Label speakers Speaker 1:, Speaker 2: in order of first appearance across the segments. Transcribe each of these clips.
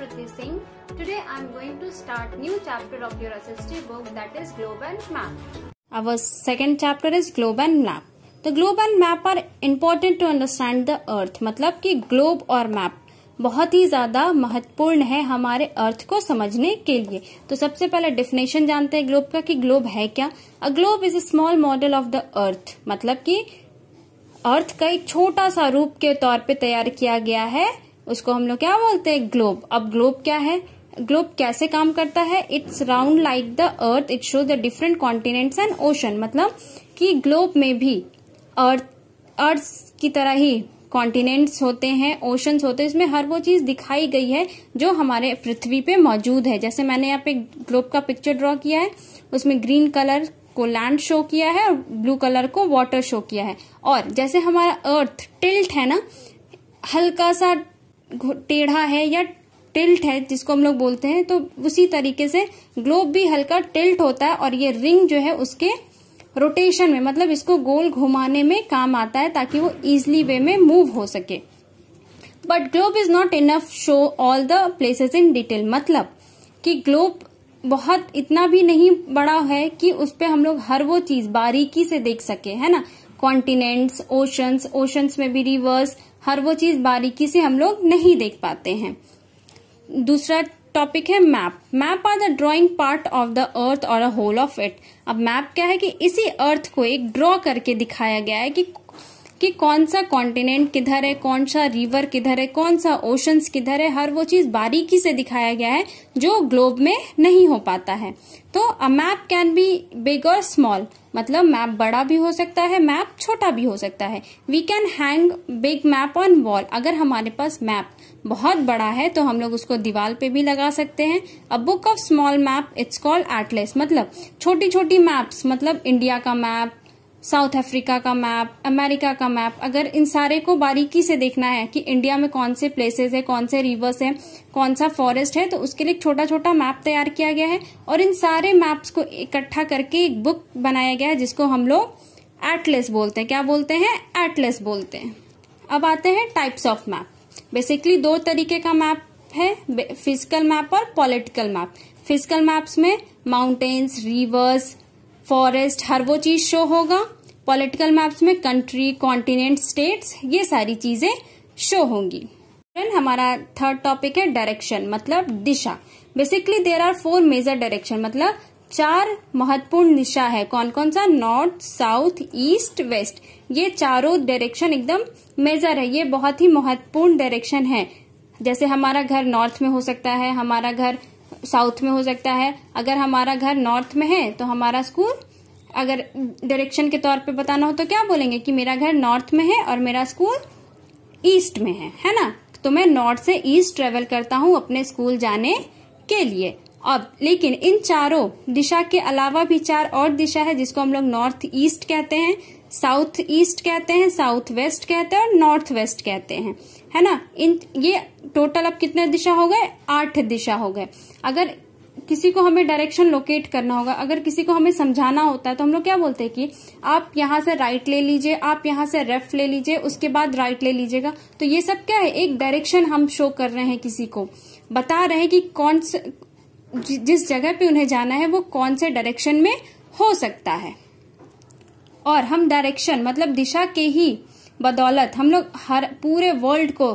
Speaker 1: Shruti Singh. Today I am going to start new chapter of your SST book that is Globe and Map. Our second chapter is Globe and Map. The globe and map are important to understand the earth. मतलब कि globe और map बहुत ही ज्यादा महत्वपूर्ण है हमारे अर्थ को समझने के लिए तो सबसे पहले डिफिनेशन जानते हैं ग्लोब का कि ग्लोब है क्या a globe is a small model of the earth मतलब कि अर्थ का एक छोटा सा रूप के तौर पे तैयार किया गया है उसको हम लोग क्या बोलते हैं ग्लोब अब ग्लोब क्या है ग्लोब कैसे काम करता है it's round like the earth it show the different continents and ocean मतलब कि ग्लोब में भी अर्थ अर्थ की तरह ही कॉन्टिनेंट्स होते हैं ओशंस होते हैं इसमें हर वो चीज दिखाई गई है जो हमारे पृथ्वी पे मौजूद है जैसे मैंने यहाँ पे ग्लोब का पिक्चर ड्रॉ किया है उसमें ग्रीन कलर को लैंड शो किया है और ब्लू कलर को वाटर शो किया है और जैसे हमारा अर्थ टिल्ट है ना हल्का सा टेढ़ा है या टिल्ट है जिसको हम लोग बोलते हैं तो उसी तरीके से ग्लोब भी हल्का टिल्ट होता है और ये रिंग जो है उसके रोटेशन में मतलब इसको गोल घुमाने में काम आता है ताकि वो इजली वे में मूव हो सके but globe is not enough show all the places in detail मतलब कि ग्लोब बहुत इतना भी नहीं बड़ा है कि उस पर हम लोग हर वो चीज बारीकी से देख सके है ना कॉन्टिनेंट्स ओशंस ओशंस में भी रिवर्स हर वो चीज़ बारीकी से हम लोग नहीं देख पाते हैं दूसरा टॉपिक है map map are the drawing part of the earth और अ होल ऑफ इट अब मैप क्या है कि इसी अर्थ को एक ड्रॉ करके दिखाया गया है कि कि कौन सा कॉन्टिनेंट किधर है कौन सा रिवर किधर है कौन सा ओशंस किधर है हर वो चीज बारीकी से दिखाया गया है जो ग्लोब में नहीं हो पाता है तो a map can be big और स्मॉल मतलब मैप बड़ा भी हो सकता है मैप छोटा भी हो सकता है we can hang big map on wall अगर हमारे पास मैप बहुत बड़ा है तो हम लोग उसको दीवार पे भी लगा सकते हैं a book of small map it's called atlas मतलब छोटी छोटी मैप्स मतलब इंडिया का मैप साउथ अफ्रीका का मैप अमेरिका का मैप अगर इन सारे को बारीकी से देखना है कि इंडिया में कौन से प्लेसेस है कौन से रिवर्स है कौन सा फॉरेस्ट है तो उसके लिए छोटा छोटा मैप तैयार किया गया है और इन सारे मैप्स को इकट्ठा करके एक बुक बनाया गया है जिसको हम लोग एटलेस बोलते हैं क्या बोलते हैं एटलेस बोलते हैं अब आते हैं टाइप्स ऑफ मैप बेसिकली दो तरीके का मैप है फिजिकल मैप और पॉलिटिकल मैप फिजिकल मैप्स में माउंटेन्स रिवर्स फॉरेस्ट हर वो चीज शो होगा पॉलिटिकल मैप्स में कंट्री कॉन्टिनेंट स्टेट्स ये सारी चीजें शो होंगी देन हमारा थर्ड टॉपिक है डायरेक्शन मतलब दिशा basically there are four major direction मतलब चार महत्वपूर्ण दिशा है कौन कौन सा नॉर्थ साउथ ईस्ट वेस्ट ये चारों डायरेक्शन एकदम मेजर है ये बहुत ही महत्वपूर्ण डायरेक्शन है जैसे हमारा घर नॉर्थ में हो सकता है हमारा घर साउथ में हो सकता है अगर हमारा घर नॉर्थ में है तो हमारा स्कूल अगर डायरेक्शन के तौर पे बताना हो तो क्या बोलेंगे कि मेरा घर नॉर्थ में है और मेरा स्कूल ईस्ट में है है ना तो मैं नॉर्थ से ईस्ट ट्रेवल करता हूँ अपने स्कूल जाने के लिए अब लेकिन इन चारों दिशा के अलावा भी चार और दिशा है जिसको हम लोग नॉर्थ ईस्ट कहते हैं साउथ ईस्ट कहते हैं साउथ वेस्ट कहते हैं और नॉर्थ वेस्ट कहते हैं है ना इन ये टोटल अब कितने दिशा हो गए आठ दिशा हो गए अगर किसी को हमें डायरेक्शन लोकेट करना होगा अगर किसी को हमें समझाना होता है तो हम लोग क्या बोलते हैं कि आप यहां से राइट ले लीजिए आप यहाँ से रेफ्ट ले लीजिए उसके बाद राइट ले लीजिएगा तो ये सब क्या है एक डायरेक्शन हम शो कर रहे हैं किसी को बता रहे हैं कि कौन से जिस जगह पे उन्हें जाना है वो कौन से डायरेक्शन में हो सकता है और हम डायरेक्शन मतलब दिशा के ही बदौलत हम लोग हर पूरे वर्ल्ड को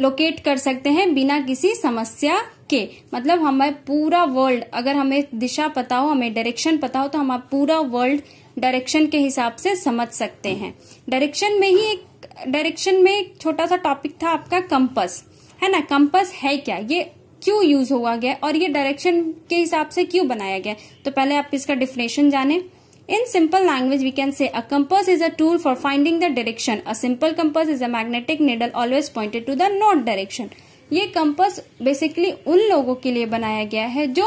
Speaker 1: लोकेट कर सकते हैं बिना किसी समस्या के मतलब हमें पूरा वर्ल्ड अगर हमें दिशा पता हो हमें डायरेक्शन पता हो तो हम पूरा वर्ल्ड डायरेक्शन के हिसाब से समझ सकते हैं डायरेक्शन में ही एक डायरेक्शन में एक छोटा सा टॉपिक था आपका कंपस है ना कंपस है क्या ये क्यों यूज हुआ गया और ये डायरेक्शन के हिसाब से क्यों बनाया गया तो पहले आप इसका डिफिनेशन जाने In simple language, we can say a compass is a tool for finding the direction. A simple compass is a magnetic needle always pointed to the north direction. ये कंपस बेसिकली उन लोगों के लिए बनाया गया है जो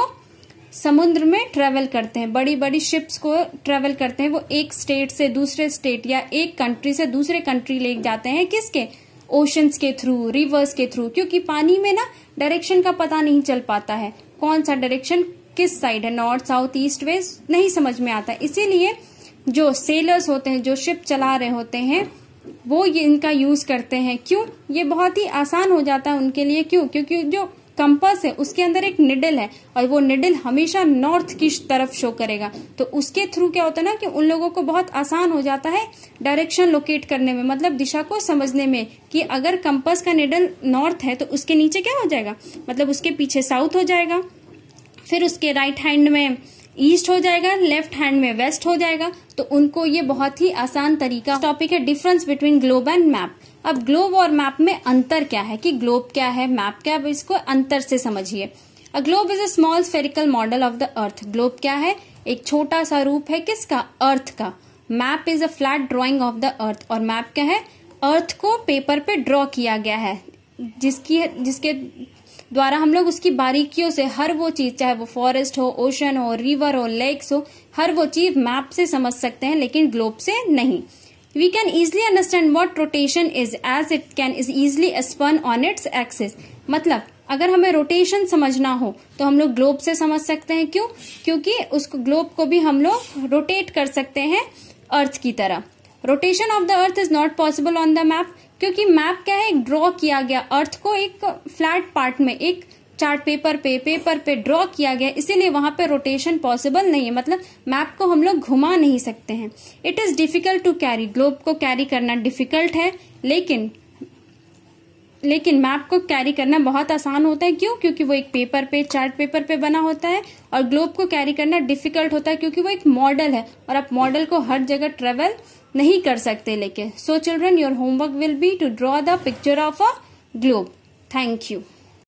Speaker 1: समुद्र में ट्रेवल करते हैं बड़ी बड़ी शिप्स को ट्रेवल करते हैं वो एक स्टेट से दूसरे स्टेट या एक कंट्री से दूसरे कंट्री ले जाते हैं किसके ओशंस के थ्रू रिवर्स के थ्रू क्योंकि पानी में ना डायरेक्शन का पता नहीं चल पाता है कौन सा डायरेक्शन किस साइड है नॉर्थ साउथ ईस्ट वेस्ट नहीं समझ में आता इसीलिए जो सेलर्स होते हैं जो शिप चला रहे होते हैं वो ये इनका यूज करते हैं क्यों ये बहुत ही आसान हो जाता है उनके लिए क्यों क्योंकि जो कंपास है उसके अंदर एक निडल है और वो निडल हमेशा नॉर्थ की तरफ शो करेगा तो उसके थ्रू क्या होता है ना कि उन लोगों को बहुत आसान हो जाता है डायरेक्शन लोकेट करने में मतलब दिशा को समझने में कि अगर कंपास का निडल नॉर्थ है तो उसके नीचे क्या हो जाएगा मतलब उसके पीछे साउथ हो जाएगा फिर उसके राइट हैंड में ईस्ट हो जाएगा लेफ्ट हैंड में वेस्ट हो जाएगा तो उनको ये बहुत ही आसान तरीका टॉपिक है difference between globe and map अब ग्लोब और मैप में अंतर क्या है कि ग्लोब क्या है मैप क्या है इसको अंतर से समझिए a globe is a small spherical model of the earth globe क्या है एक छोटा सा रूप है किसका अर्थ का map is a flat drawing of the earth और मैप क्या है अर्थ को पेपर पे ड्रॉ किया गया है जिसकी जिसके द्वारा हम लोग उसकी बारीकियों से हर वो चीज चाहे वो फॉरेस्ट हो ओशन हो रिवर हो लेक्स हो हर वो चीज मैप से समझ सकते हैं लेकिन ग्लोब से नहीं we can easily understand what rotation is as it can is easily spun on its axis मतलब अगर हमें रोटेशन समझना हो तो हम लोग ग्लोब से समझ सकते हैं क्यों क्योंकि उस ग्लोब को भी हम लोग रोटेट कर सकते हैं अर्थ की तरह rotation of the earth is not possible on the map क्योंकि मैप क्या है ड्रॉ किया गया अर्थ को एक फ्लैट पार्ट में एक चार्ट पेपर पे पेपर पे ड्रॉ किया गया इसीलिए वहां पे रोटेशन पॉसिबल नहीं है मतलब मैप को हम लोग घुमा नहीं सकते हैं it is difficult to carry globe को कैरी करना डिफिकल्ट है लेकिन लेकिन मैप को कैरी करना बहुत आसान होता है क्यों क्योंकि वो एक पेपर पे चार्ट पेपर पे बना होता है और ग्लोब को कैरी करना डिफिकल्ट होता है क्योंकि वो एक मॉडल है और आप मॉडल को हर जगह ट्रेवल नहीं कर सकते लेके so children your homework will be to draw the picture of a globe thank you